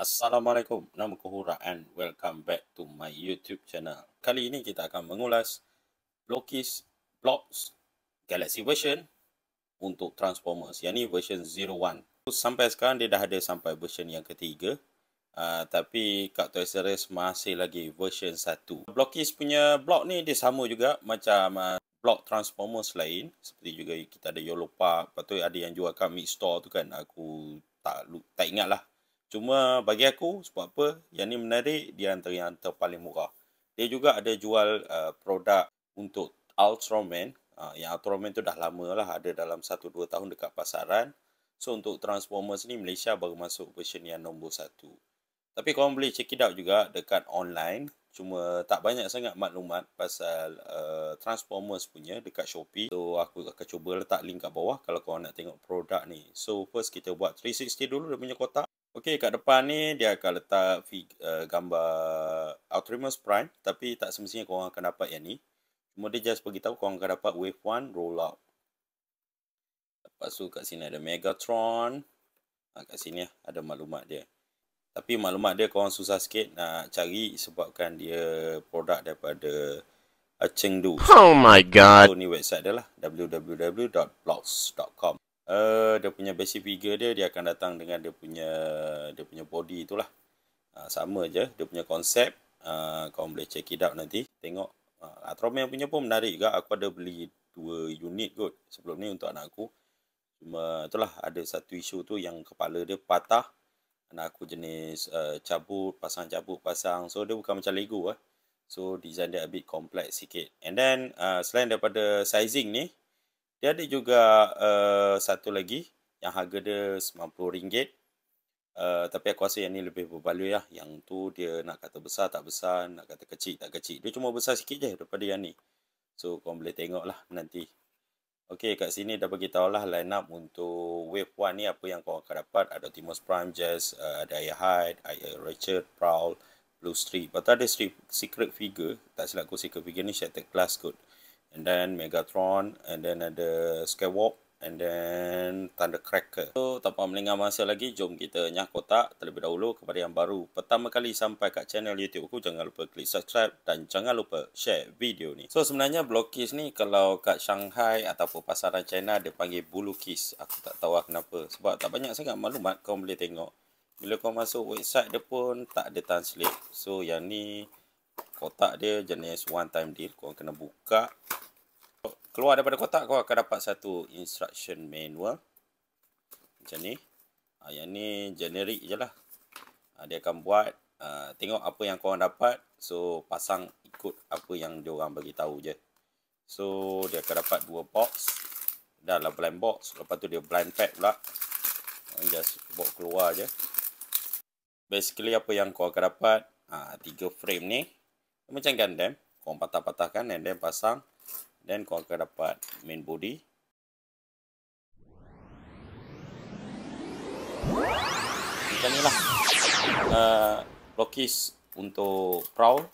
Assalamualaikum, nama kuhura and welcome back to my YouTube channel. Kali ini kita akan mengulas Loki's Blocks Galaxy version untuk Transformers, yang ni version 01. Sampai sekarang dia dah ada sampai version yang ketiga. Uh, tapi kat Toys R masih lagi version 1. Blockies punya block ni dia sama juga macam uh, block Transformers lain. Seperti juga kita ada Yolo Park. Lepas tu ada yang jual kat Mid Store tu kan. Aku tak, tak ingat lah. Cuma bagi aku, sebab apa, yang ni menarik, dia antara yang antara paling murah. Dia juga ada jual uh, produk untuk Ultraman. Uh, yang Ultraman tu dah lama lah, ada dalam 1-2 tahun dekat pasaran. So, untuk Transformers ni, Malaysia baru masuk version yang nombor 1. Tapi korang boleh check it out juga dekat online cuma tak banyak sangat maklumat pasal uh, Transformers punya dekat Shopee. So aku akan cuba letak link kat bawah kalau kau nak tengok produk ni. So first kita buat 360 dulu dia punya kotak. Okey kat depan ni dia akan letak uh, gambar Outremus Prime tapi tak semestinya kau akan dapat yang ni. Cuma dia just bagi tahu kau akan dapat Wave 1 rollout. Lepas tu kat sini ada Megatron. Ha, kat sini ada maklumat dia tapi maklumat dia korang susah sikit nak cari sebabkan dia produk daripada uh, Chengdu. Oh my god. So, ni website dia lah. www.blogs.com uh, eh, Dia punya basic figure dia, dia akan datang dengan dia punya dia punya body tu lah. Uh, sama je. Dia punya konsep. Uh, korang boleh check it out nanti. Tengok. Uh, ah, Atroman punya pun menarik juga. Aku ada beli dua unit kot sebelum ni untuk anak aku. Cuma itulah ada satu isu tu yang kepala dia patah anak aku jenis uh, cabut, pasang cabut, pasang. So, dia bukan macam Lego lah. So, design dia a bit complex sikit. And then, uh, selain daripada sizing ni, dia ada juga uh, satu lagi yang harga dia RM90. Uh, tapi aku rasa yang ni lebih berbaloi lah. Yang tu dia nak kata besar tak besar, nak kata kecil tak kecil. Dia cuma besar sikit je daripada yang ni. So, korang boleh tengok lah nanti. Okey, kat sini dah beritahu lah line up untuk wave 1 ni apa yang kau akan dapat. Ada Timus Prime, Jazz, uh, ada Ayah Hyde, Ayah Richard, Prowl, Blue Street. Lepas tu ada street, Secret Figure. Tak silap aku Secret Figure ni Shattered Class kot. And then Megatron. And then ada Skywalk and then tanda cracker. So tanpa melengah masa lagi, jom kita nyah kotak terlebih dahulu kepada yang baru. Pertama kali sampai kat channel YouTube aku, jangan lupa klik subscribe dan jangan lupa share video ni. So sebenarnya blockis ni kalau kat Shanghai ataupun pasaran China, dia panggil bulu kis. Aku tak tahu lah kenapa. Sebab tak banyak sangat maklumat kau boleh tengok. Bila kau masuk website dia pun tak ada translate. So yang ni kotak dia jenis one time deal. Kau kena buka keluar daripada kotak kau akan dapat satu instruction manual macam ni ha, yang ni generic je lah ha, dia akan buat ha, tengok apa yang kau dapat so pasang ikut apa yang dia orang bagi tahu je so dia akan dapat dua box dalam blind box lepas tu dia blind pack pula just bawa keluar je basically apa yang kau akan dapat ha, tiga frame ni macam gandam kau patah-patahkan and then pasang dan kau akan dapat main body macam ni lah uh, lokis untuk prowl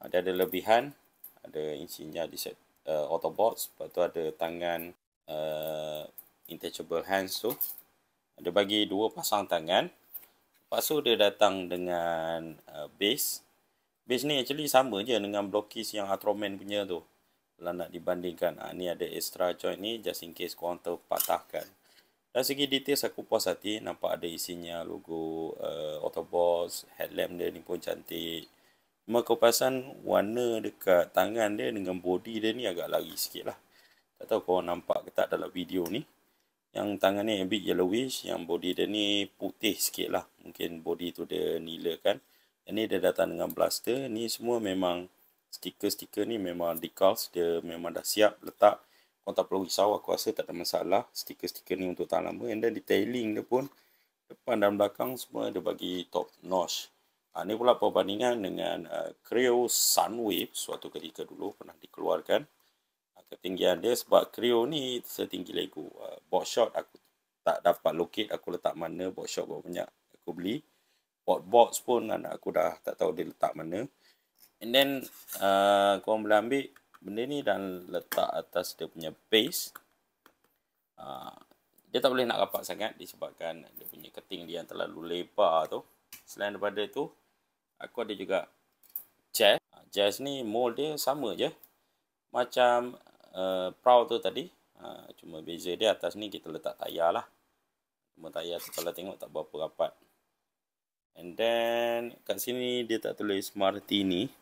ada uh, ada lebihan ada insinya di set uh, autobots lepas tu ada tangan uh, intangible hands tu dia bagi dua pasang tangan lepas tu dia datang dengan uh, base base ni actually sama je dengan blockis yang atroman punya tu uh, kalau nak dibandingkan ha, ni ada extra joint ni just in case korang terpatahkan dari segi details aku puas hati nampak ada isinya logo uh, eh, autobots headlamp dia ni pun cantik cuma kepasan warna dekat tangan dia dengan body dia ni agak lari sikit lah tak tahu korang nampak ke tak dalam video ni yang tangan ni a yellowish yang body dia ni putih sikit lah mungkin body tu dia nila kan ini dia datang dengan blaster ni semua memang stiker-stiker ni memang decals dia memang dah siap letak kau tak perlu risau aku rasa tak ada masalah stiker-stiker ni untuk tahan lama and then detailing dia pun depan dan belakang semua dia bagi top notch ha, ni pula perbandingan dengan uh, Creo Sunwave suatu ketika dulu pernah dikeluarkan ha, ketinggian dia sebab Creo ni setinggi lego uh, box shot aku tak dapat locate aku letak mana box shot berapa banyak aku beli box box pun anak aku dah tak tahu dia letak mana And then uh, korang boleh ambil benda ni dan letak atas dia punya base. Uh, dia tak boleh nak rapat sangat disebabkan dia punya keting dia yang terlalu lebar tu. Selain daripada tu, aku ada juga jazz. Jazz uh, ni mold dia sama je. Macam uh, prow tu tadi. Uh, cuma beza dia atas ni kita letak tayar lah. Cuma tayar tu kalau tengok tak berapa rapat. And then kat sini dia tak tulis martini. ni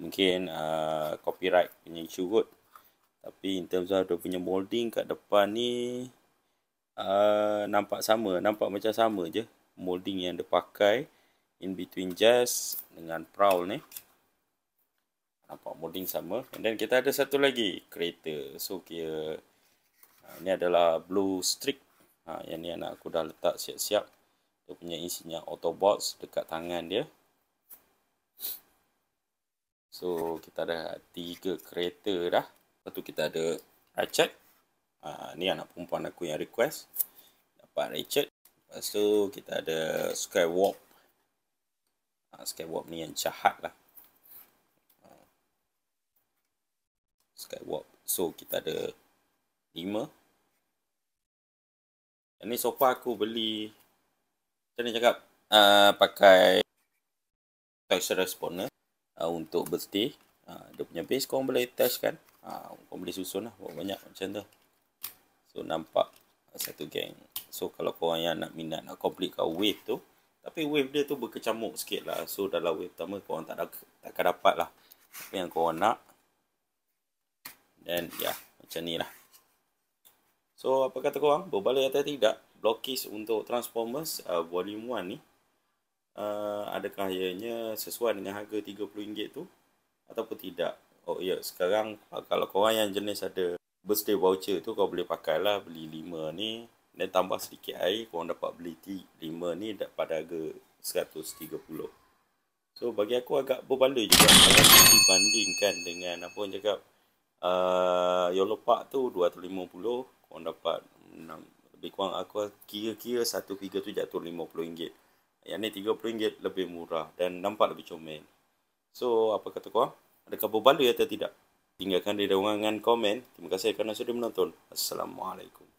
mungkin uh, copyright punya issue kot tapi in terms of dia punya molding kat depan ni uh, nampak sama nampak macam sama je molding yang dia pakai in between jazz dengan prowl ni nampak molding sama and then kita ada satu lagi kereta so kira uh, ni adalah blue streak ha, uh, yang ni anak aku dah letak siap-siap dia punya isinya autobots dekat tangan dia So kita ada tiga kereta dah. Lepas tu kita ada Richard. Uh, ni anak perempuan aku yang request. Dapat Richard. Lepas tu kita ada Skywalk. Uh, Skywalk ni yang jahat lah. Uh, Skywalk. So kita ada lima. Yang ni sofa aku beli. Macam ni cakap? Uh, pakai Toys responder uh, untuk birthday. Uh, dia punya base korang boleh attach kan. Uh, korang boleh susun lah banyak-banyak macam tu. So nampak uh, satu geng. So kalau kau yang nak minat nak completekan wave tu. Tapi wave dia tu berkecamuk sikit lah. So dalam wave pertama korang tak takkan dapat lah. Apa yang kau nak. Dan ya yeah, macam ni lah. So apa kata kau korang? boleh atau tidak? Blockage untuk Transformers uh, volume 1 ni uh, adakah ianya sesuai dengan harga RM30 tu ataupun tidak. Oh ya, yeah. sekarang uh, kalau korang yang jenis ada birthday voucher tu kau boleh pakailah beli 5 ni dan tambah sedikit air korang dapat beli 5 ni pada harga RM130. So bagi aku agak berbaloi juga kalau dibandingkan dengan apa yang cakap uh, Yolo Park tu RM250 korang dapat 6, lebih kurang aku kira-kira satu figure tu jatuh RM50. Yang ni RM30 lebih murah dan nampak lebih comel. So, apa kata korang? Adakah berbaloi atau tidak? Tinggalkan di ruangan komen. Terima kasih kerana sudah menonton. Assalamualaikum.